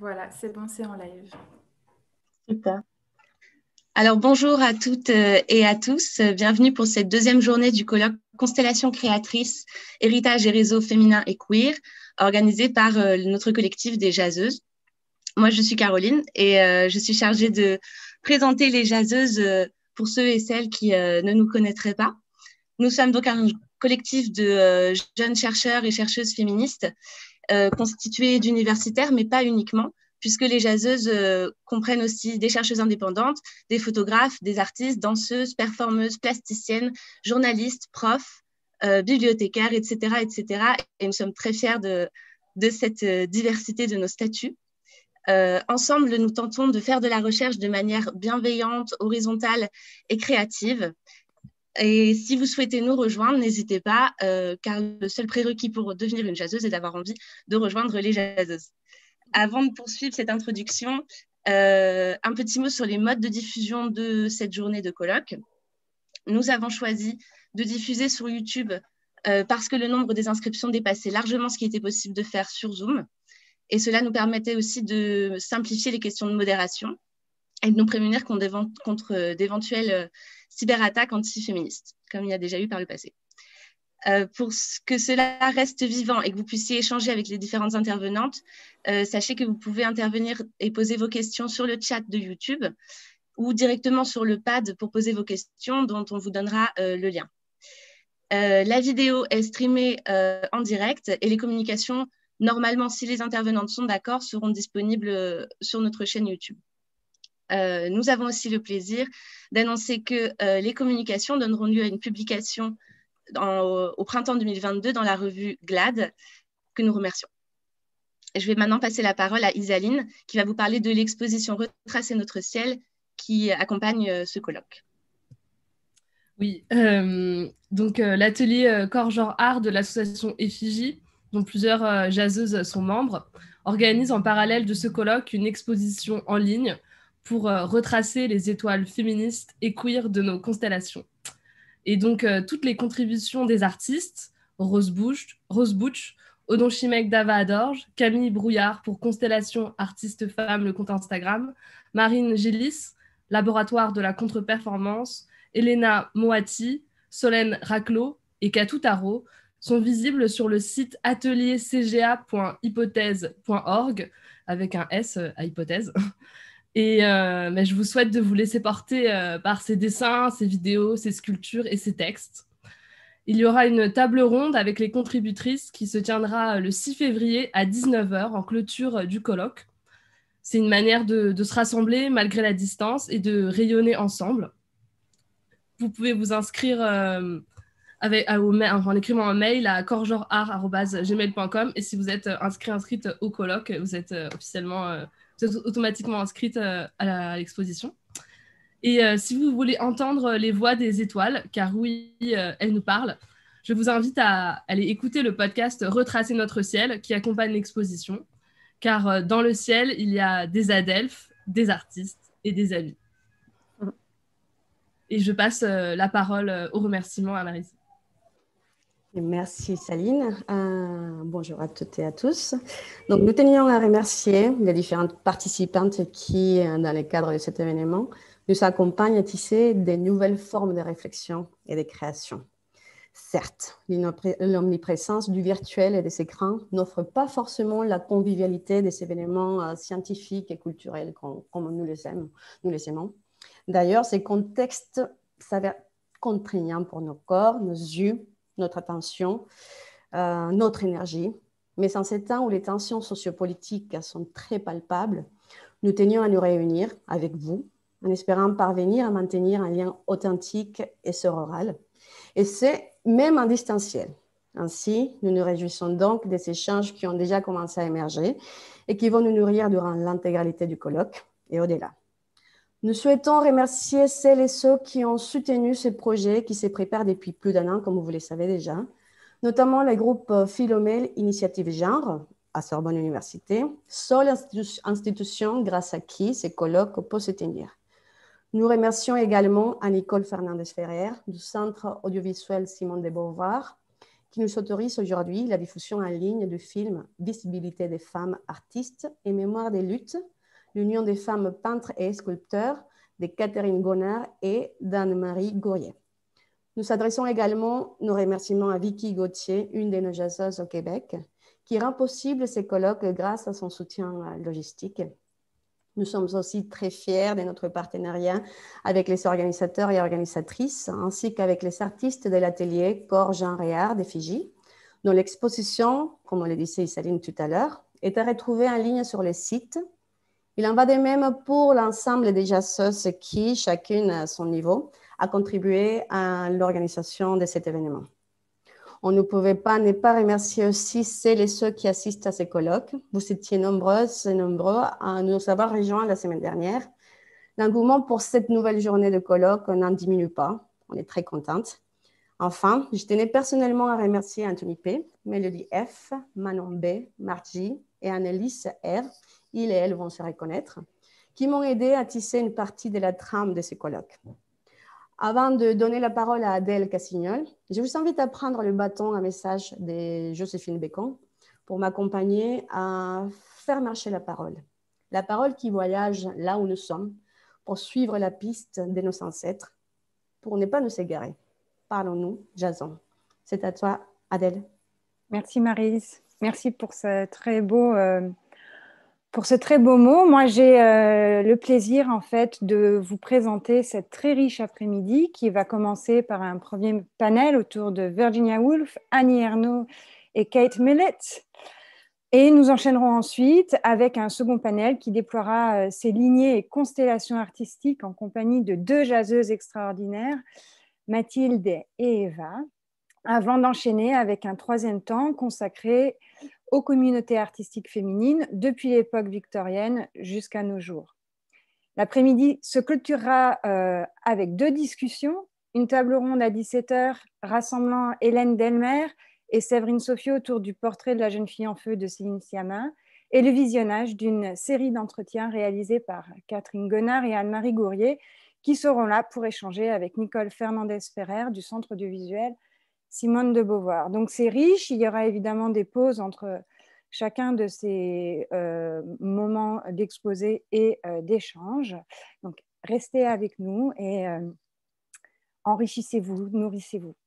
Voilà, c'est bon, c'est en live. Super. Alors bonjour à toutes euh, et à tous. Euh, bienvenue pour cette deuxième journée du colloque Constellation créatrice, héritage et réseau féminin et queer, organisé par euh, notre collectif des jaseuses. Moi, je suis Caroline et je suis chargée de présenter les jaseuses pour ceux et celles qui ne nous connaîtraient pas. Nous sommes donc un collectif de jeunes chercheurs et chercheuses féministes euh, constituée d'universitaires, mais pas uniquement, puisque les jaseuses euh, comprennent aussi des chercheuses indépendantes, des photographes, des artistes, danseuses, performeuses, plasticiennes, journalistes, profs, euh, bibliothécaires, etc., etc. Et nous sommes très fiers de, cette diversité de nos statuts. ensemble, nous tentons de faire de la recherche de manière bienveillante, horizontale et créative, et si vous souhaitez nous rejoindre, n'hésitez pas, euh, car le seul prérequis pour devenir une jaseuse est d'avoir envie de rejoindre les jaseuses. Avant de poursuivre cette introduction, euh, un petit mot sur les modes de diffusion de cette journée de colloque. Nous avons choisi de diffuser sur YouTube euh, parce que le nombre des inscriptions dépassait largement ce qui était possible de faire sur Zoom. Et cela nous permettait aussi de simplifier les questions de modération et de nous prémunir contre euh, d'éventuelles euh, cyberattaques antiféministes, comme il y a déjà eu par le passé. Euh, pour que cela reste vivant et que vous puissiez échanger avec les différentes intervenantes, sachez que vous pouvez intervenir et poser vos questions sur le chat de YouTube ou directement sur le pad pour poser vos questions dont on vous donnera le lien. la vidéo est streamée en direct et les communications, normalement, si les intervenantes sont d'accord, seront disponibles sur notre chaîne YouTube. Euh, nous avons aussi le plaisir d'annoncer que euh, les communications donneront lieu à une publication au, printemps 2022 dans la revue GLAD, que nous remercions. Je vais maintenant passer la parole à Isaline, qui va vous parler de l'exposition Retracer notre ciel qui accompagne euh, ce colloque. Oui, donc l'atelier Corps Genre Art de l'association Effigie, dont plusieurs jaseuses sont membres, organise en parallèle de ce colloque une exposition en ligne pour euh, retracer les étoiles féministes et queer de nos constellations. Et donc, euh, toutes les contributions des artistes, Rose Butch, Rose Butch Odon Chimek Dava Adorge, Camille Brouillard pour Constellation Artiste Femmes, le compte Instagram, Marine Gillis, Laboratoire de la Contre-Performance, Elena Moati, Solène Raclo et Katou Taro, sont visibles sur le site ateliercga.hypothèse.org avec un S euh, à hypothèse et euh, bah, je vous souhaite de vous laisser porter euh, par ces dessins, ces vidéos, ces sculptures et ces textes. Il y aura une table ronde avec les contributrices qui se tiendra euh, le 6 février à 19h en clôture du colloque. C'est une manière de, se rassembler malgré la distance et de rayonner ensemble. Vous pouvez vous inscrire avec, en écrivant un mail à corgeorart.gmail.com et si vous êtes inscrit, inscrite au colloque, vous êtes officiellement vous êtes automatiquement inscrite euh, à l'exposition. Et euh, si vous voulez entendre les voix des étoiles, car oui, euh, elles nous parlent, je vous invite à aller écouter le podcast Retracer notre ciel qui accompagne l'exposition, car dans le ciel, il y a des adelphes, des artistes et des amis. Mm. Et je passe la parole au remerciement à Marie. Merci Saline. Euh, bonjour à toutes et à tous. Donc, nous tenions à remercier les différentes participantes qui, euh, dans le cadre de cet événement, nous accompagnent à tisser des nouvelles formes de réflexion et de création. Certes, l'omniprésence du virtuel et des écrans n'offre pas forcément la convivialité des événements euh, scientifiques et culturels comme nous les Nous les aimons. D'ailleurs, ces contextes s'avèrent contraignants pour nos corps, nos yeux, notre attention, euh, notre énergie. Mais en ces temps où les tensions sociopolitiques sont très palpables, nous tenions à nous réunir avec vous en espérant parvenir à maintenir un lien authentique et sororal. Et c'est même en distanciel. Ainsi, nous nous réjouissons donc des échanges qui ont déjà commencé à émerger et qui vont nous nourrir durant l'intégralité du colloque et au-delà. Nous souhaitons remercier celles et ceux qui ont soutenu ce projet qui se prépare depuis plus d'un an, comme vous le savez déjà, notamment le groupe Philomel Initiative Genre à Sorbonne Université, seule institution grâce à qui ces colloques peuvent se tenir. Nous remercions également à Nicole Fernandez-Ferrer du Centre audiovisuel Simone de Beauvoir qui nous autorise aujourd'hui la diffusion en ligne du film Visibilité des femmes artistes et mémoire des luttes l'Union des femmes peintres et sculpteurs de Catherine Gonard et d'Anne-Marie Gourier. Nous adressons également nos remerciements à Vicky Gauthier, une des nos jazzeuses au Québec, qui rend possible ces colloques grâce à son soutien logistique. Nous sommes aussi très fiers de notre partenariat avec les organisateurs et organisatrices, ainsi qu'avec les artistes de l'atelier Corps Jean Réard des Fiji, dont l'exposition, comme on le disait Isaline tout à l'heure, est à retrouver en ligne sur le site il en va de même pour l'ensemble des JASOS qui, chacune à son niveau, a contribué à l'organisation de cet événement. On ne pouvait pas ne pas remercier aussi celles et ceux qui assistent à ces colloques. Vous étiez nombreuses et nombreux à nous avoir rejoints la semaine dernière. L'engouement pour cette nouvelle journée de colloques n'en diminue pas. On est très contente. Enfin, je tenais personnellement à remercier Anthony P., Mélodie F., Manon B., Margie, et Annelise R. Ils et elles vont se reconnaître, qui m'ont aidé à tisser une partie de la trame de ces colloques. Avant de donner la parole à Adèle Cassignol, je vous invite à prendre le bâton à message de Joséphine Bécon pour m'accompagner à faire marcher la parole. La parole qui voyage là où nous sommes pour suivre la piste de nos ancêtres, pour ne pas nous égarer. Parlons-nous, Jason. C'est à toi, Adèle. Merci, Marise. Merci euh, pour ce très beau, mot. Moi, j'ai euh, le plaisir en fait de vous présenter cette très riche après-midi qui va commencer par un premier panel autour de Virginia Woolf, Annie Ernaux et Kate Millett. Et nous enchaînerons ensuite avec un second panel qui déploiera euh, ses lignées et constellations artistiques en compagnie de deux jaseuses extraordinaires, Mathilde et Eva, avant d'enchaîner avec un troisième temps consacré aux communautés artistiques féminines depuis l'époque victorienne jusqu'à nos jours. L'après-midi se clôturera euh, avec deux discussions, une table ronde à 17h rassemblant Hélène Delmer et Séverine Sophie autour du portrait de la jeune fille en feu de Céline Sciamma et le visionnage d'une série d'entretiens réalisés par Catherine Gonard et Anne-Marie Gourrier qui seront là pour échanger avec Nicole Fernandez-Ferrer du Centre du Visuel Simone de Beauvoir. Donc c'est riche, il y aura évidemment des pauses entre chacun de ces euh, moments d'exposé et euh, d'échange. Donc restez avec nous et euh, enrichissez-vous, nourrissez-vous.